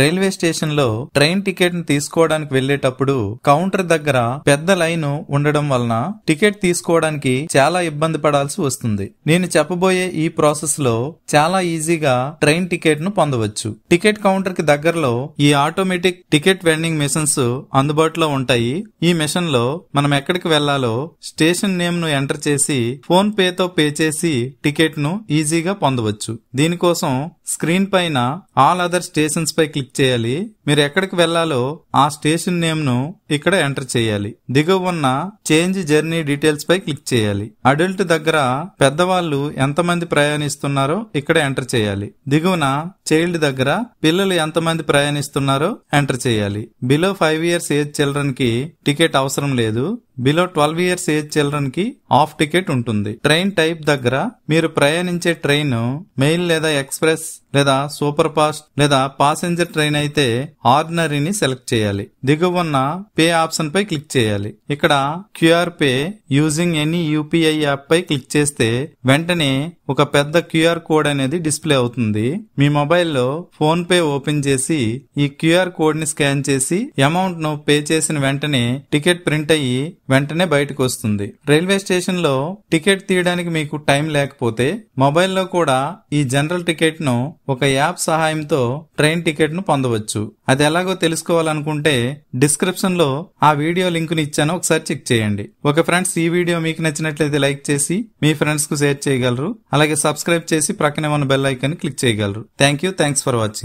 railway station లో train ticket తీసుకోవడానికి వెళ్లేటప్పుడు కౌంటర్ దగ్గర పెద్ద లైన్ ఉండడం వలన టికెట్ తీసుకోవడానికి చాలా ఇబ్బంది పడాల్సి వస్తుంది నేను చెప్పబోయే ఈ ప్రాసెస్ లో చాలా ఈజీగా ట్రైన్ టికెట్ ను పొందవచ్చు టికెట్ కౌంటర్ కి దగ్గరలో ఈ ఆటోమేటిక్ టికెట్ వెండింగ్ మిషన్స్ అందుబాటులో ఉంటాయి ఈ మిషన్ లో మనం ఎక్కడికి వెళ్లాలో స్టేషన్ నేమ్ ను ఎంటర్ చేసి ఫోన్ పే తో పే చేసి టికెట్ ను ఈజీగా పొందవచ్చు దీనికోసం స్క్రీన్ పైన ఆల్ అదర్ స్టేషన్స్ పై క్లిక్ చేయాలి మీరు ఎక్కడికి వెళ్లాలో ఆ స్టేషన్ నేమ్ ను ఇక్కడ ఎంటర్ చేయాలి దిగువ ఉన్న చేంజ్ జర్నీ డీటెయిల్స్ పై క్లిక్ చేయాలి అడల్ట్ దగ్గర పెద్దవాళ్ళు ఎంతమంది ప్రయాణిస్తున్నారో ఇక్కడ ఎంటర్ చేయాలి దిగువన చైల్డ్ దగ్గర పిల్లలు ఎంతమంది ప్రయాణిస్తున్నారో ఎంటర్ చేయాలి below five years age children కి టికెట్ అవసరం లేదు below twelve years age children కి ఆఫ్ టికెట్ ఉంటుంది ట్రైన్ టైప్ దగ్గర మీరు ప్రయాణించే ట్రైన్ మెయిల్ లేదా ఎక్స్ప్రెస్ లేదా సూపర్ ఫాస్ట్ లేదా పాసెంజర్ ట్రైన్ అయితే ఆర్డినరీని సెలెక్ట్ చేయాలి దిగువ ఉన్న పే ఆప్షన్ పై క్లిక్ చేయాలి ఇక్కడ QR pay using any UPI app పై క్లిక్ చేస్తే వెంటనే ఒక పెద్ద క్యూఆర్ కోడ్ అనేది డిస్ప్లే అవుతుంది మీ మొబైల్లో ఫోన్ పే ఓపెన్ చేసి ఈ క్యూఆర్ కోడ్ ని స్కాన్ చేసి అమౌంట్ ను పే చేసిన వెంటనే టికెట్ ప్రింట్ అయ్యి వెంటనే బయటకు వస్తుంది రైల్వే స్టేషన్లో టికెట్ తీయడానికి మీకు టైం లేకపోతే మొబైల్లో కూడా ఈ జనరల్ టికెట్ను ఒక యాప్ సహాయంతో ట్రైన్ టికెట్ను పొందవచ్చు అది ఎలాగో తెలుసుకోవాలనుకుంటే డిస్క్రిప్షన్లో ఆ వీడియో లింక్ను ఇచ్చాను ఒకసారి చెక్ చేయండి ఒక ఫ్రెండ్స్ ఈ వీడియో మీకు నచ్చినట్లయితే లైక్ చేసి మీ ఫ్రెండ్స్కు షేర్ చేయగలరు అలాగే సబ్స్క్రైబ్ చేసి ప్రక్కనే ఉన్న బెల్ ఐకాన్ క్లిక్ చేయగలరు thank you thanks for watching